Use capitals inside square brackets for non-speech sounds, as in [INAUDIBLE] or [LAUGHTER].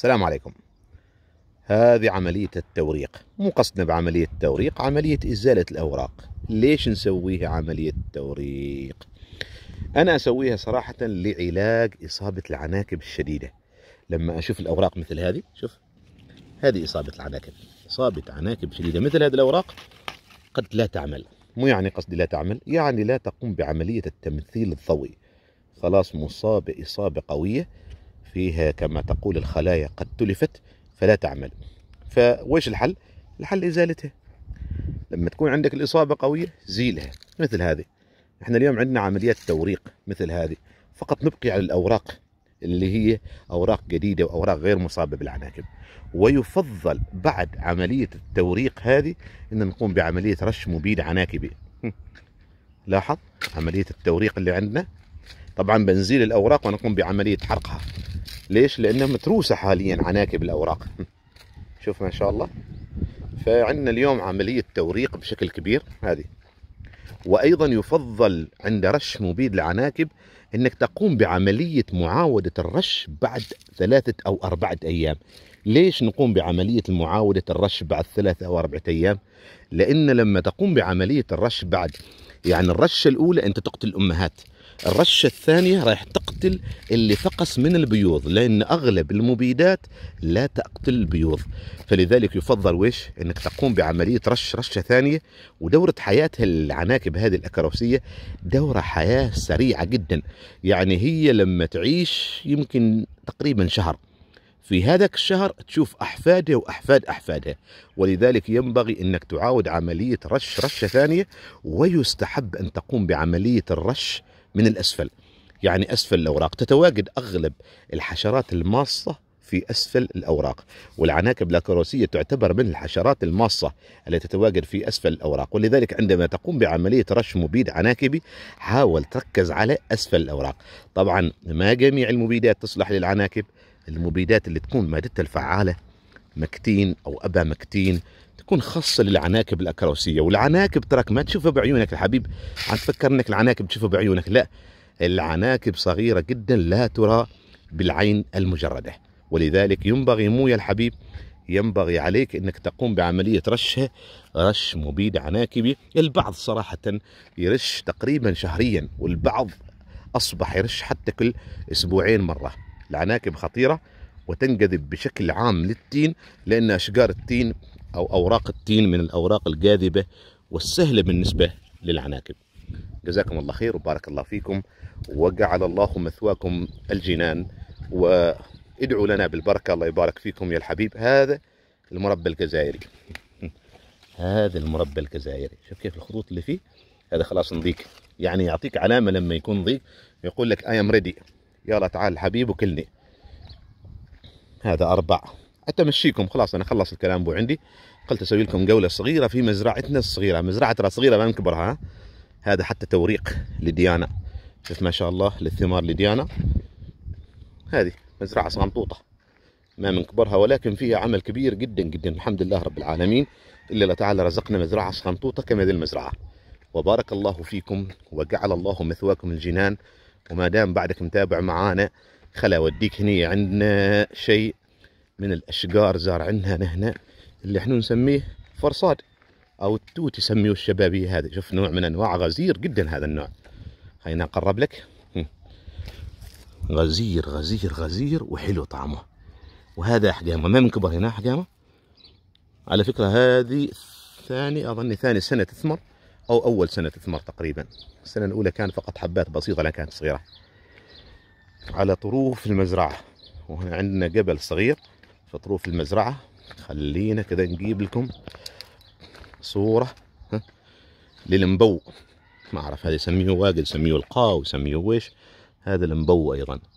السلام عليكم هذه عملية التوريق مو قصدنا بعملية التوريق عملية إزالة الأوراق ليش نسويها عملية التوريق أنا أسويها صراحة لعلاج إصابة العناكب الشديدة لما أشوف الأوراق مثل هذه شوف هذه إصابة العناكب إصابة عناكب شديدة مثل هذه الأوراق قد لا تعمل مو يعني قصدي لا تعمل يعني لا تقوم بعملية التمثيل الضوئي خلاص مصابة إصابة قوية فيها كما تقول الخلايا قد تلفت فلا تعمل فويش الحل؟ الحل إزالتها لما تكون عندك الإصابة قوية زيلها مثل هذه احنا اليوم عندنا عمليات توريق مثل هذه فقط نبقي على الأوراق اللي هي أوراق جديدة وأوراق غير مصابة بالعناكب ويفضل بعد عملية التوريق هذه أن نقوم بعملية رش مبيد عناكبي لاحظ عملية التوريق اللي عندنا طبعا بنزيل الأوراق ونقوم بعملية حرقها ليش لانها متروسه حاليا عناكب الاوراق [LAUGHS] شوف ما شاء الله فعندنا اليوم عمليه توريق بشكل كبير هذه وايضا يفضل عند رش مبيد العناكب انك تقوم بعمليه معاوده الرش بعد ثلاثه او اربعه ايام ليش نقوم بعمليه معاوده الرش بعد ثلاثه او اربعه ايام لان لما تقوم بعمليه الرش بعد يعني الرشه الاولى انت تقتل الامهات الرشة الثانية رايح تقتل اللي فقس من البيوض لأن أغلب المبيدات لا تقتل البيوض فلذلك يفضل ويش أنك تقوم بعملية رش رشة ثانية ودورة حياة العناكب هذه الأكروسية دورة حياة سريعة جدا يعني هي لما تعيش يمكن تقريبا شهر في هذاك الشهر تشوف أحفادها وأحفاد أحفادها ولذلك ينبغي أنك تعاود عملية رش رشة ثانية ويستحب أن تقوم بعملية الرش من الأسفل يعني أسفل الأوراق تتواجد أغلب الحشرات الماصة في أسفل الأوراق والعناكب لاكروسية تعتبر من الحشرات الماصة التي تتواجد في أسفل الأوراق ولذلك عندما تقوم بعملية رش مبيد عناكبي حاول تركز على أسفل الأوراق طبعا ما جميع المبيدات تصلح للعناكب المبيدات اللي تكون مادتها الفعالة مكتين او ابا مكتين تكون خاصة للعناكب الأكروسية والعناكب تراك ما تشوفها بعيونك الحبيب عم تفكر أنك العناكب تشوفها بعيونك لا العناكب صغيرة جدا لا ترى بالعين المجردة ولذلك ينبغي مو يا الحبيب ينبغي عليك انك تقوم بعمليه رشها رش مبيد عناكبي البعض صراحه يرش تقريبا شهريا والبعض اصبح يرش حتى كل اسبوعين مره العناكب خطيره وتنجذب بشكل عام للتين لأن أشجار التين أو أوراق التين من الأوراق الجاذبة والسهلة بالنسبة للعناكب جزاكم الله خير وبارك الله فيكم وجعل الله مثواكم الجنان وادعوا لنا بالبركة الله يبارك فيكم يا الحبيب هذا المربى الجزائري [LAUGHS] هذا المربى الجزائري شوف كيف الخطوط اللي فيه هذا خلاص نضيق يعني يعطيك علامة لما يكون ضيق يقول لك اي ام ريدي يلا تعال حبيب وكلني هذا أربع أتمشيكم خلاص أنا خلص الكلام بو عندي قلت أسوي لكم جولة صغيرة في مزرعتنا الصغيرة مزرعة ترى صغيرة ما نكبرها هذا حتى توريق لديانا شوف ما شاء الله للثمار لديانا هذه مزرعة صغنطوطة ما منكبرها ولكن فيها عمل كبير جدا جدا الحمد لله رب العالمين إلا الله تعالى رزقنا مزرعة صغنطوطة كما ذي المزرعة وبارك الله فيكم وجعل الله مثواكم الجنان وما دام بعدك متابع معانا خلا اوديك هني عندنا شيء من الاشجار زارعينها نهنا اللي احنا نسميه فرصاد او التوت يسميه الشبابيه هذا شوف نوع من انواع غزير جدا هذا النوع خلينا اقرب لك غزير غزير غزير وحلو طعمه وهذا احجامه ما من كبر هنا احجامه على فكره هذه ثاني اظني ثاني سنه تثمر او اول سنه تثمر تقريبا السنه الاولى كان فقط حبات بسيطه لا كانت صغيره على طروف المزرعة وهنا عندنا جبل صغير في طروف المزرعة خلينا كده نجيب لكم صورة للمبو ما اعرف هذا يسميه واجل يسميه القاو يسميه ويش هذا المبو ايضا